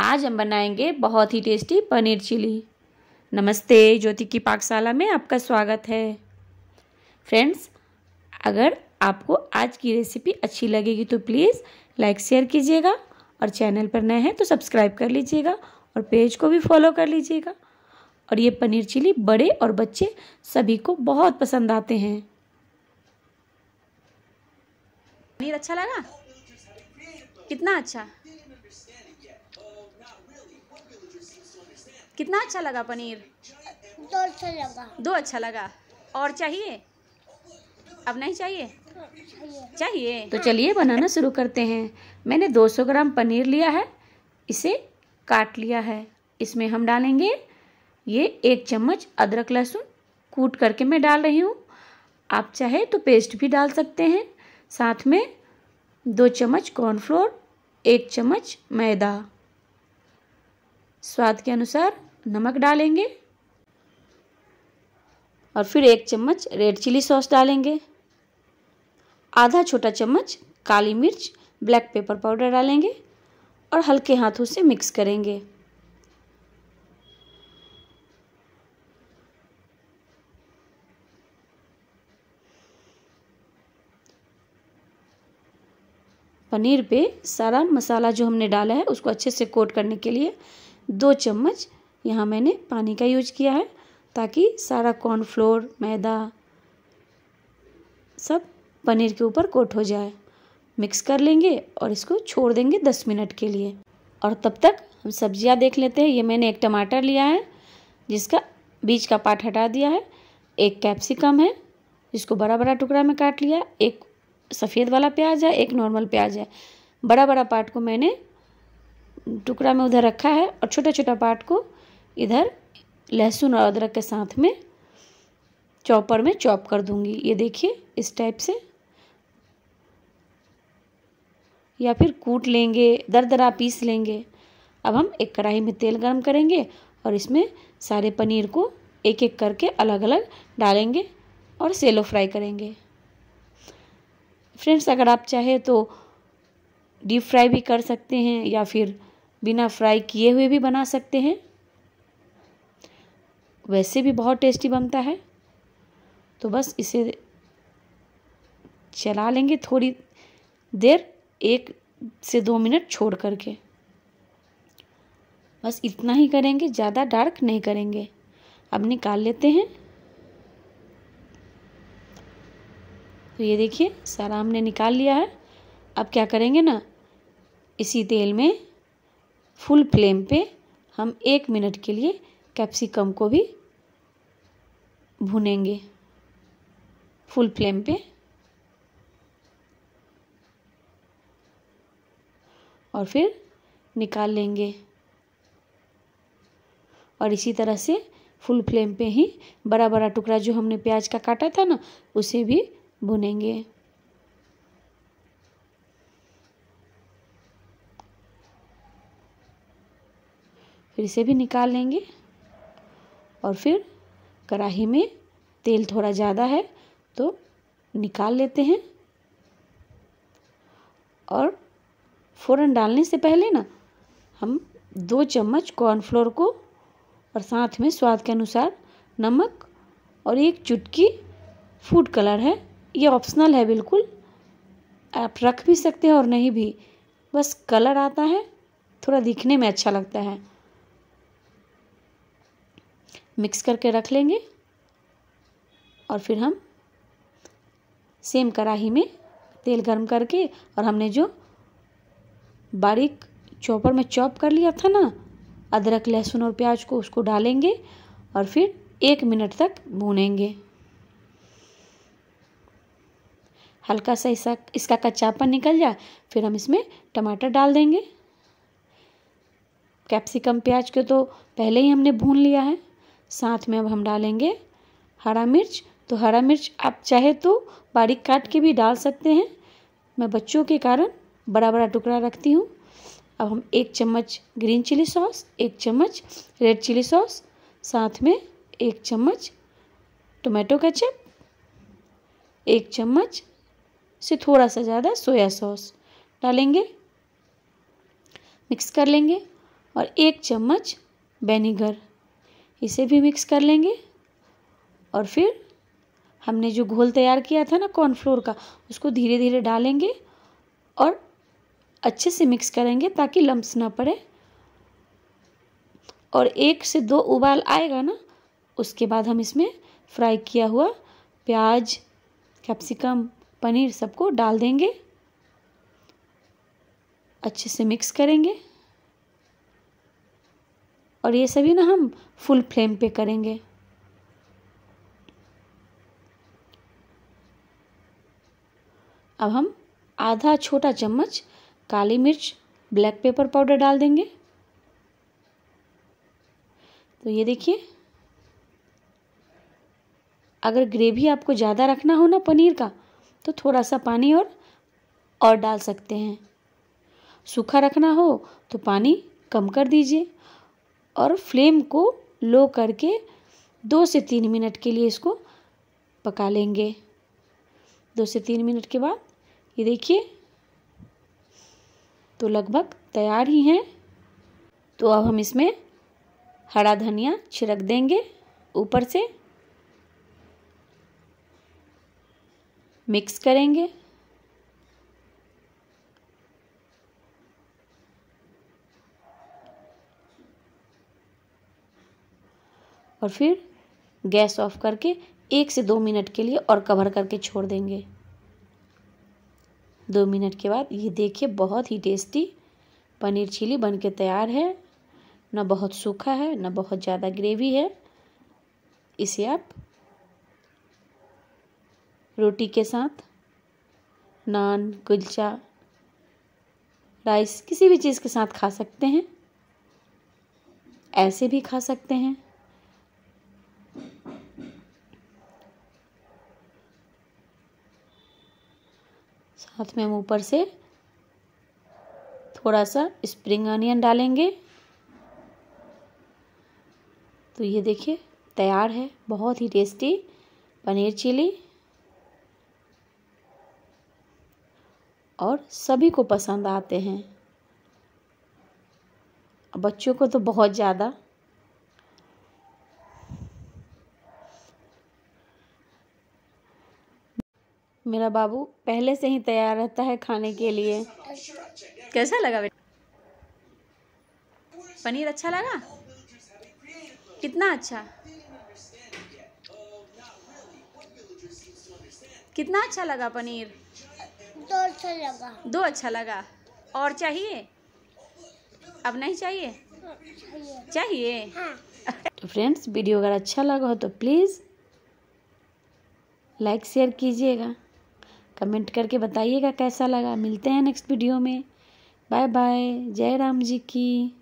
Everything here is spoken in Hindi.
आज हम बनाएंगे बहुत ही टेस्टी पनीर चिली नमस्ते ज्योति की पाकशाला में आपका स्वागत है फ्रेंड्स अगर आपको आज की रेसिपी अच्छी लगेगी तो प्लीज़ लाइक शेयर कीजिएगा और चैनल पर नए हैं तो सब्सक्राइब कर लीजिएगा और पेज को भी फॉलो कर लीजिएगा और ये पनीर चिली बड़े और बच्चे सभी को बहुत पसंद आते हैं पनीर अच्छा लगा कितना अच्छा कितना अच्छा लगा पनीर दो अच्छा लगा दो अच्छा लगा और चाहिए अब नहीं चाहिए चाहिए तो चलिए बनाना शुरू करते हैं मैंने 200 ग्राम पनीर लिया है इसे काट लिया है इसमें हम डालेंगे ये एक चम्मच अदरक लहसुन कूट करके मैं डाल रही हूँ आप चाहे तो पेस्ट भी डाल सकते हैं साथ में दो चम्मच कॉर्नफ्लोर एक चम्मच मैदा स्वाद के अनुसार नमक डालेंगे और फिर एक चम्मच रेड चिली सॉस डालेंगे आधा छोटा चम्मच काली मिर्च ब्लैक पेपर पाउडर डालेंगे और हल्के हाथों से मिक्स करेंगे पनीर पे सारा मसाला जो हमने डाला है उसको अच्छे से कोट करने के लिए दो चम्मच यहाँ मैंने पानी का यूज किया है ताकि सारा कॉर्नफ्लोर मैदा सब पनीर के ऊपर कोट हो जाए मिक्स कर लेंगे और इसको छोड़ देंगे दस मिनट के लिए और तब तक हम सब्ज़ियाँ देख लेते हैं ये मैंने एक टमाटर लिया है जिसका बीज का पार्ट हटा दिया है एक कैप्सिकम है जिसको बड़ा बड़ा टुकड़ा में काट लिया एक सफ़ेद वाला प्याज है एक नॉर्मल प्याज है बड़ा बड़ा पार्ट को मैंने टुकड़ा में उधर रखा है और छोटा छोटा पार्ट को इधर लहसुन और अदरक के साथ में चॉपर में चॉप कर दूंगी ये देखिए इस टाइप से या फिर कूट लेंगे दर दरा पीस लेंगे अब हम एक कढ़ाई में तेल गर्म करेंगे और इसमें सारे पनीर को एक एक करके अलग अलग डालेंगे और सेलो फ्राई करेंगे फ्रेंड्स अगर आप चाहे तो डीप फ्राई भी कर सकते हैं या फिर बिना फ्राई किए हुए भी बना सकते हैं वैसे भी बहुत टेस्टी बनता है तो बस इसे चला लेंगे थोड़ी देर एक से दो मिनट छोड़ करके बस इतना ही करेंगे ज़्यादा डार्क नहीं करेंगे अब निकाल लेते हैं तो ये देखिए सारा हमने निकाल लिया है अब क्या करेंगे ना इसी तेल में फुल फ्लेम पे हम एक मिनट के लिए कैप्सिकम को भी भुनेंगे फुल फ्लेम पे और फिर निकाल लेंगे और इसी तरह से फुल फ्लेम पे ही बड़ा बड़ा टुकड़ा जो हमने प्याज का काटा था ना उसे भी भुनेंगे फिर इसे भी निकाल लेंगे और फिर कढ़ाही में तेल थोड़ा ज़्यादा है तो निकाल लेते हैं और फ़ौरन डालने से पहले ना हम दो चम्मच कॉर्नफ्लोर को और साथ में स्वाद के अनुसार नमक और एक चुटकी फूड कलर है ये ऑप्शनल है बिल्कुल आप रख भी सकते हैं और नहीं भी बस कलर आता है थोड़ा दिखने में अच्छा लगता है मिक्स करके रख लेंगे और फिर हम सेम कढ़ाही में तेल गर्म करके और हमने जो बारीक चॉपर में चॉप कर लिया था ना अदरक लहसुन और प्याज को उसको डालेंगे और फिर एक मिनट तक भूनेंगे हल्का सा इसका इसका कच्चापन निकल जाए फिर हम इसमें टमाटर डाल देंगे कैप्सिकम प्याज को तो पहले ही हमने भून लिया है साथ में अब हम डालेंगे हरा मिर्च तो हरा मिर्च आप चाहे तो बारीक काट के भी डाल सकते हैं मैं बच्चों के कारण बड़ा बड़ा टुकड़ा रखती हूँ अब हम एक चम्मच ग्रीन चिली सॉस एक चम्मच रेड चिली सॉस साथ में एक चम्मच टोमेटो केचप एक चम्मच से थोड़ा सा ज़्यादा सोया सॉस डालेंगे मिक्स कर लेंगे और एक चम्मच वेनेगर इसे भी मिक्स कर लेंगे और फिर हमने जो घोल तैयार किया था ना कॉर्नफ्लोर का उसको धीरे धीरे डालेंगे और अच्छे से मिक्स करेंगे ताकि लम्ब ना पड़े और एक से दो उबाल आएगा ना उसके बाद हम इसमें फ्राई किया हुआ प्याज कैप्सिकम पनीर सबको डाल देंगे अच्छे से मिक्स करेंगे और ये सभी ना हम फुल फ्लेम पे करेंगे अब हम आधा छोटा चम्मच काली मिर्च ब्लैक पेपर पाउडर डाल देंगे तो ये देखिए अगर ग्रेवी आपको ज़्यादा रखना हो ना पनीर का तो थोड़ा सा पानी और और डाल सकते हैं सूखा रखना हो तो पानी कम कर दीजिए और फ्लेम को लो करके दो से तीन मिनट के लिए इसको पका लेंगे दो से तीन मिनट के बाद ये देखिए तो लगभग तैयार ही हैं तो अब हम इसमें हरा धनिया छिड़क देंगे ऊपर से मिक्स करेंगे और फिर गैस ऑफ करके एक से दो मिनट के लिए और कवर करके छोड़ देंगे दो मिनट के बाद ये देखिए बहुत ही टेस्टी पनीर चिली बन के तैयार है ना बहुत सूखा है ना बहुत ज़्यादा ग्रेवी है इसे आप रोटी के साथ नान कुलचा राइस किसी भी चीज़ के साथ खा सकते हैं ऐसे भी खा सकते हैं साथ में हम ऊपर से थोड़ा सा स्प्रिंग अनियन डालेंगे तो ये देखिए तैयार है बहुत ही टेस्टी पनीर चिली और सभी को पसंद आते हैं बच्चों को तो बहुत ज़्यादा मेरा बाबू पहले से ही तैयार रहता है खाने के लिए कैसा लगा बेटा पनीर अच्छा लगा कितना अच्छा कितना अच्छा लगा पनीर दो अच्छा लगा दो अच्छा लगा और चाहिए अब नहीं चाहिए चाहिए, चाहिए। हाँ। तो फ्रेंड्स वीडियो अगर अच्छा लगा हो तो प्लीज़ लाइक शेयर कीजिएगा कमेंट करके बताइएगा कैसा लगा मिलते हैं नेक्स्ट वीडियो में बाय बाय जय राम जी की